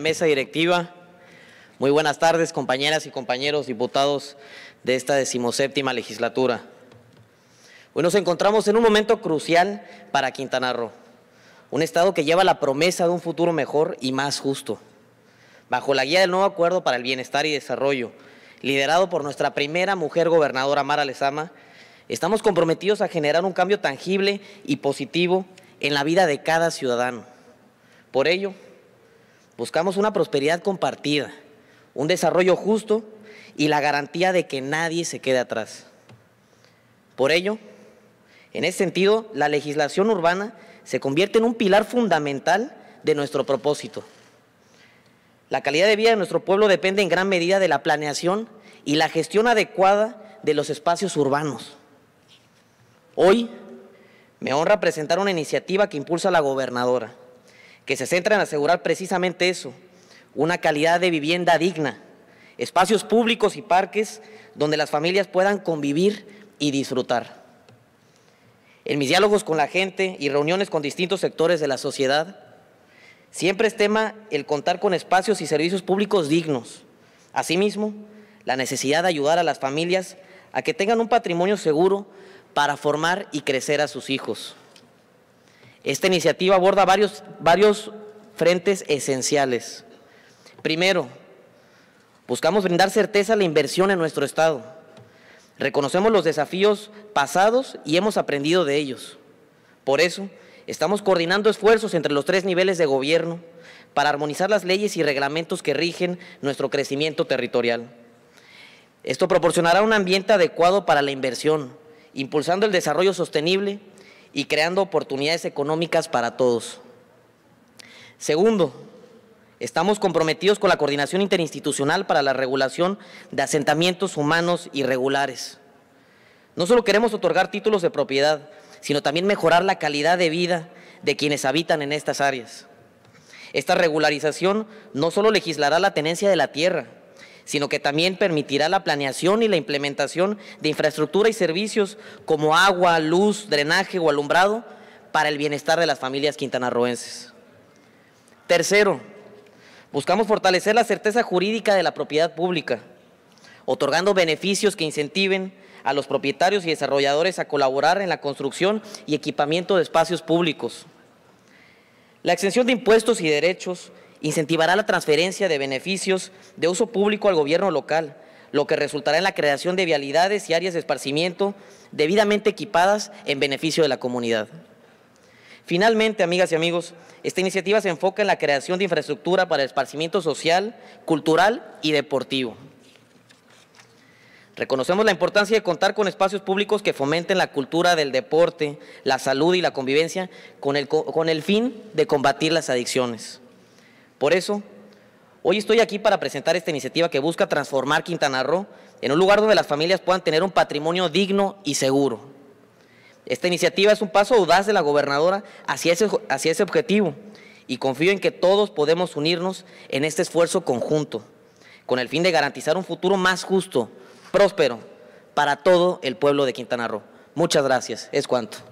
mesa directiva. Muy buenas tardes, compañeras y compañeros diputados de esta decimoséptima legislatura. Hoy nos encontramos en un momento crucial para Quintana Roo, un estado que lleva la promesa de un futuro mejor y más justo, bajo la guía del nuevo Acuerdo para el Bienestar y Desarrollo, liderado por nuestra primera mujer gobernadora Mara Lezama, estamos comprometidos a generar un cambio tangible y positivo en la vida de cada ciudadano. Por ello, Buscamos una prosperidad compartida, un desarrollo justo y la garantía de que nadie se quede atrás. Por ello, en ese sentido, la legislación urbana se convierte en un pilar fundamental de nuestro propósito. La calidad de vida de nuestro pueblo depende en gran medida de la planeación y la gestión adecuada de los espacios urbanos. Hoy me honra presentar una iniciativa que impulsa la gobernadora, que se centra en asegurar precisamente eso, una calidad de vivienda digna, espacios públicos y parques donde las familias puedan convivir y disfrutar. En mis diálogos con la gente y reuniones con distintos sectores de la sociedad, siempre es tema el contar con espacios y servicios públicos dignos. Asimismo, la necesidad de ayudar a las familias a que tengan un patrimonio seguro para formar y crecer a sus hijos. Esta iniciativa aborda varios, varios frentes esenciales. Primero, buscamos brindar certeza a la inversión en nuestro Estado. Reconocemos los desafíos pasados y hemos aprendido de ellos. Por eso, estamos coordinando esfuerzos entre los tres niveles de gobierno para armonizar las leyes y reglamentos que rigen nuestro crecimiento territorial. Esto proporcionará un ambiente adecuado para la inversión, impulsando el desarrollo sostenible y creando oportunidades económicas para todos. Segundo, estamos comprometidos con la coordinación interinstitucional para la regulación de asentamientos humanos irregulares. No solo queremos otorgar títulos de propiedad, sino también mejorar la calidad de vida de quienes habitan en estas áreas. Esta regularización no solo legislará la tenencia de la tierra, sino que también permitirá la planeación y la implementación de infraestructura y servicios como agua, luz, drenaje o alumbrado para el bienestar de las familias quintanarroenses. Tercero, buscamos fortalecer la certeza jurídica de la propiedad pública, otorgando beneficios que incentiven a los propietarios y desarrolladores a colaborar en la construcción y equipamiento de espacios públicos. La exención de impuestos y derechos Incentivará la transferencia de beneficios de uso público al gobierno local, lo que resultará en la creación de vialidades y áreas de esparcimiento debidamente equipadas en beneficio de la comunidad. Finalmente, amigas y amigos, esta iniciativa se enfoca en la creación de infraestructura para el esparcimiento social, cultural y deportivo. Reconocemos la importancia de contar con espacios públicos que fomenten la cultura del deporte, la salud y la convivencia con el, con el fin de combatir las adicciones. Por eso, hoy estoy aquí para presentar esta iniciativa que busca transformar Quintana Roo en un lugar donde las familias puedan tener un patrimonio digno y seguro. Esta iniciativa es un paso audaz de la gobernadora hacia ese, objetivo y confío en que todos podemos unirnos en este esfuerzo conjunto, con el fin de garantizar un futuro más justo, próspero, para todo el pueblo de Quintana Roo. Muchas gracias. Es cuanto.